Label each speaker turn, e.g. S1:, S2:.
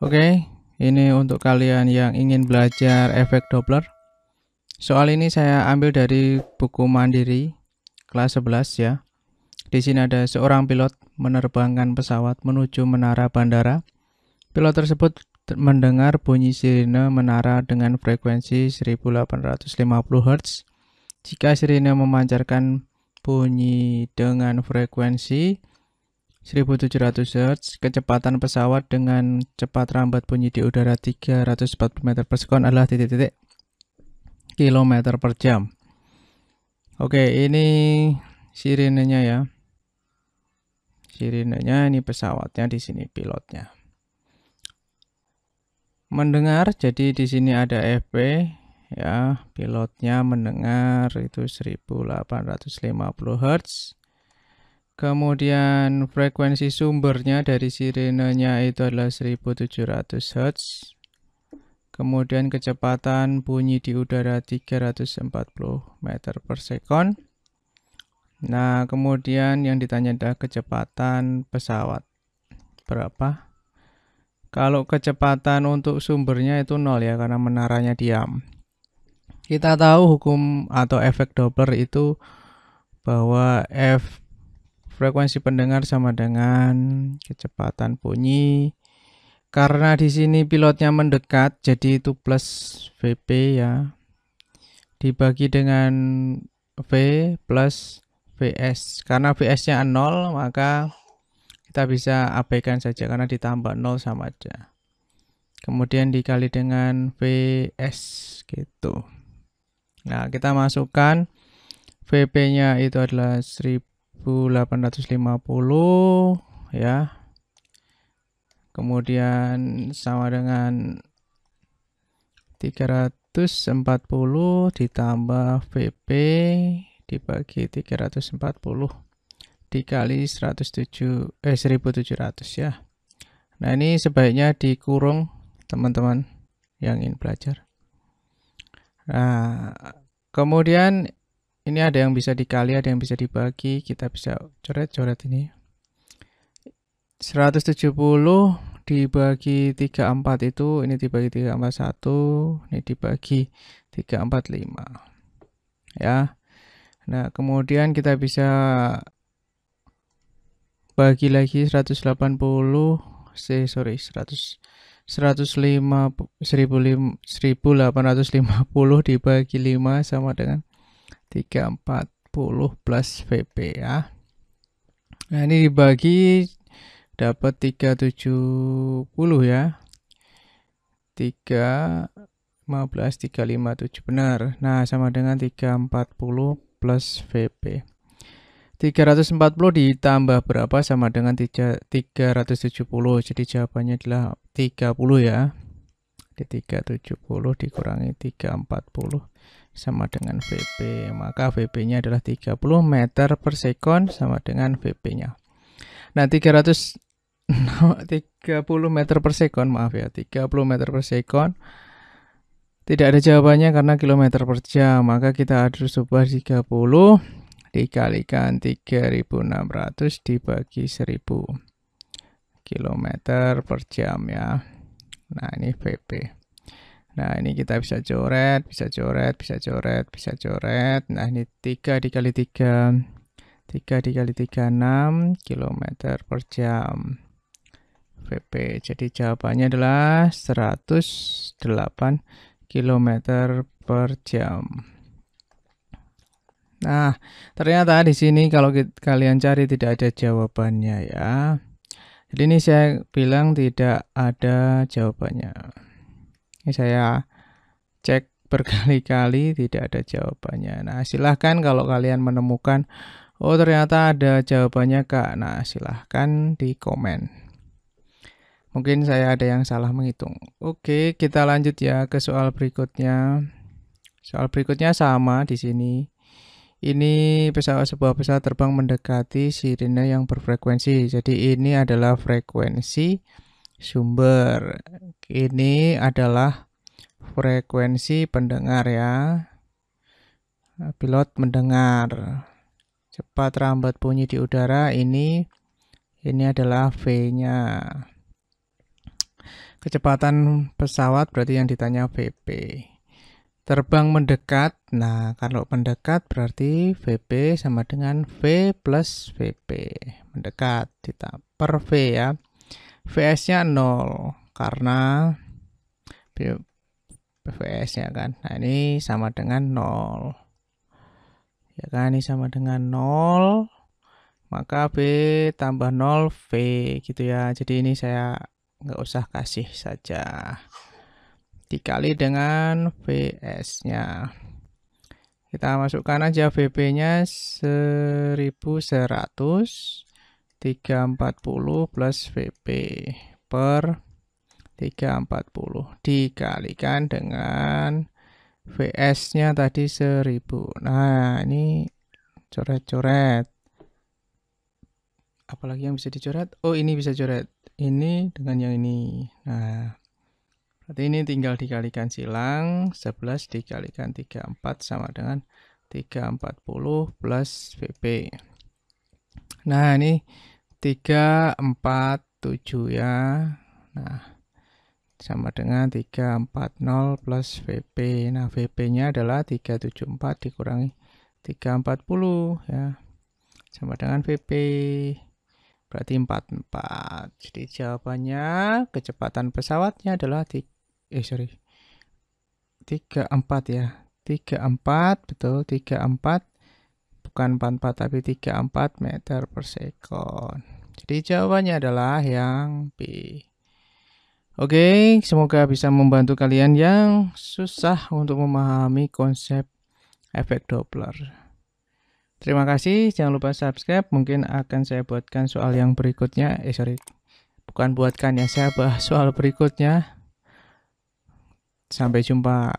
S1: Oke, okay, ini untuk kalian yang ingin belajar efek Doppler. Soal ini saya ambil dari buku Mandiri kelas 11 ya. Di sini ada seorang pilot menerbangkan pesawat menuju menara bandara. Pilot tersebut mendengar bunyi sirine menara dengan frekuensi 1850 Hz. Jika sirine memancarkan bunyi dengan frekuensi 1700 Hz, kecepatan pesawat dengan cepat rambat bunyi di udara 340 meter per sekon adalah titik-titik kilometer per jam. Oke, ini sirinenya ya. Sirinenya ini pesawatnya di sini pilotnya. Mendengar, jadi di sini ada FP ya, pilotnya mendengar itu 1850 Hz Kemudian frekuensi sumbernya dari sirenenya itu adalah 1700 Hz. Kemudian kecepatan bunyi di udara 340 meter per sekon. Nah, kemudian yang ditanya adalah kecepatan pesawat. Berapa? Kalau kecepatan untuk sumbernya itu nol ya, karena menaranya diam. Kita tahu hukum atau efek Doppler itu bahwa F frekuensi pendengar sama dengan kecepatan bunyi. Karena di sini pilotnya mendekat, jadi itu plus VP ya. Dibagi dengan V plus VS. Karena VS-nya 0, maka kita bisa abaikan saja karena ditambah 0 sama aja. Kemudian dikali dengan VS gitu. Nah, kita masukkan VP-nya itu adalah 1000 1850 ya. Kemudian sama dengan 340 ditambah VP dibagi 340 dikali 107 eh 1700 ya. Nah, ini sebaiknya dikurung teman-teman yang ingin belajar. Nah, kemudian ini ada yang bisa dikali, ada yang bisa dibagi. Kita bisa coret-coret ini. 170 dibagi 34 itu, ini dibagi 341, ini dibagi 345. Ya. Nah, kemudian kita bisa bagi lagi 180 se sorry 100 105 1850 dibagi 5 sama dengan 340 plus VP ya. Nah, ini dibagi dapat 370 ya. 3 15 357 benar. Nah, sama dengan 340 plus VP. 340 ditambah berapa sama dengan 370. Jadi jawabannya adalah 30 ya. 370 dikurangi 340 sama dengan VP. Maka VP-nya adalah 30 meter per second sama dengan VP-nya. Nah, 300 30 meter per second maaf ya, 30 meter per second Tidak ada jawabannya karena kilometer per jam, maka kita harus ubah 30 dikalikan 3600 dibagi 1000 kilometer per jam ya. Nah, ini vp Nah, ini kita bisa coret, bisa coret, bisa coret, bisa coret. Nah, ini tiga dikali tiga tiga dikali tiga enam kilometer per jam. VP. Jadi jawabannya adalah 108 km per jam. Nah, ternyata di sini kalau kalian cari tidak ada jawabannya ya. Jadi ini saya bilang tidak ada jawabannya. Ini saya cek berkali-kali tidak ada jawabannya. Nah, silahkan kalau kalian menemukan, oh ternyata ada jawabannya kak. Nah, silahkan di komen. Mungkin saya ada yang salah menghitung. Oke, kita lanjut ya ke soal berikutnya. Soal berikutnya sama di sini. Ini pesawat sebuah pesawat terbang mendekati sirine yang berfrekuensi. Jadi ini adalah frekuensi sumber. Ini adalah frekuensi pendengar ya. Pilot mendengar. Cepat rambat bunyi di udara ini ini adalah V-nya. Kecepatan pesawat berarti yang ditanya VP. Terbang mendekat. Nah, kalau mendekat berarti vp sama dengan V plus VP. Mendekat, kita per V ya. VS-nya 0 karena VS-nya kan. Nah, ini sama dengan 0. Ya kan, ini sama dengan 0. Maka B tambah 0 V gitu ya. Jadi ini saya nggak usah kasih saja dikali dengan VS-nya. Kita masukkan aja vp nya 1100 340 plus VP per 340 dikalikan dengan VS-nya tadi 1000. Nah, ini coret-coret. Apalagi yang bisa dicoret? Oh, ini bisa coret. Ini dengan yang ini. Nah, Berarti ini tinggal dikalikan silang 11 dikalikan 34 sama dengan 340 plus VP. Nah, ini 347 ya. Nah, sama dengan 340 plus VP. Nah, VP-nya adalah 374 dikurangi 340 ya. Sama dengan VP. Berarti 44. Jadi jawabannya kecepatan pesawatnya adalah 3 eh sorry tiga empat ya tiga empat betul tiga empat bukan empat empat tapi tiga empat meter per second jadi jawabannya adalah yang B Oke, semoga bisa membantu kalian yang susah untuk memahami konsep efek Doppler. Terima kasih, jangan lupa subscribe. Mungkin akan saya buatkan soal yang berikutnya. Eh, sorry, bukan buatkan ya, saya bahas soal berikutnya. Sampai jumpa.